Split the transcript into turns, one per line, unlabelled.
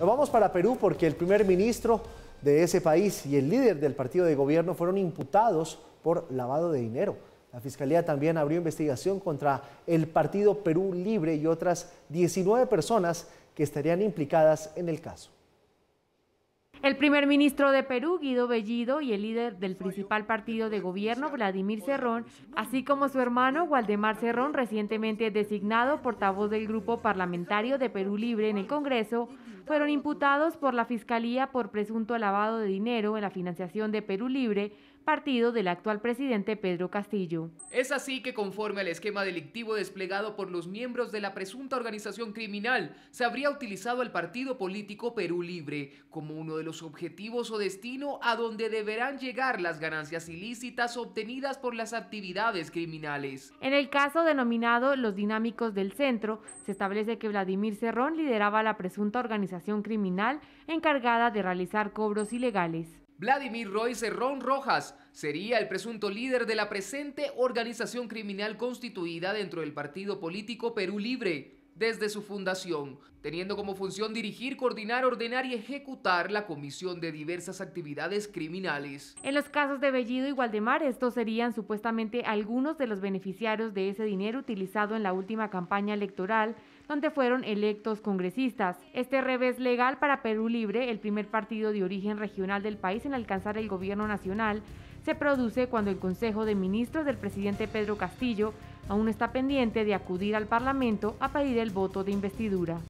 Nos vamos para Perú porque el primer ministro de ese país y el líder del partido de gobierno fueron imputados por lavado de dinero. La Fiscalía también abrió investigación contra el Partido Perú Libre y otras 19 personas que estarían implicadas en el caso.
El primer ministro de Perú, Guido Bellido, y el líder del principal partido de gobierno, Vladimir Cerrón, así como su hermano, Waldemar Cerrón, recientemente designado portavoz del Grupo Parlamentario de Perú Libre en el Congreso, fueron imputados por la Fiscalía por presunto lavado de dinero en la financiación de Perú Libre, partido del actual presidente Pedro Castillo.
Es así que conforme al esquema delictivo desplegado por los miembros de la presunta organización criminal, se habría utilizado el partido político Perú Libre como uno de los objetivos o destino a donde deberán llegar las ganancias ilícitas obtenidas por las actividades criminales.
En el caso denominado Los Dinámicos del Centro, se establece que Vladimir Cerrón lideraba la presunta organización criminal encargada de realizar cobros ilegales.
Vladimir Roy Cerrón Rojas sería el presunto líder de la presente organización criminal constituida dentro del partido político Perú Libre, desde su fundación, teniendo como función dirigir, coordinar, ordenar y ejecutar la comisión de diversas actividades criminales.
En los casos de Bellido y Gualdemar, estos serían supuestamente algunos de los beneficiarios de ese dinero utilizado en la última campaña electoral donde fueron electos congresistas. Este revés legal para Perú Libre, el primer partido de origen regional del país en alcanzar el gobierno nacional, se produce cuando el Consejo de Ministros del presidente Pedro Castillo aún está pendiente de acudir al Parlamento a pedir el voto de investidura.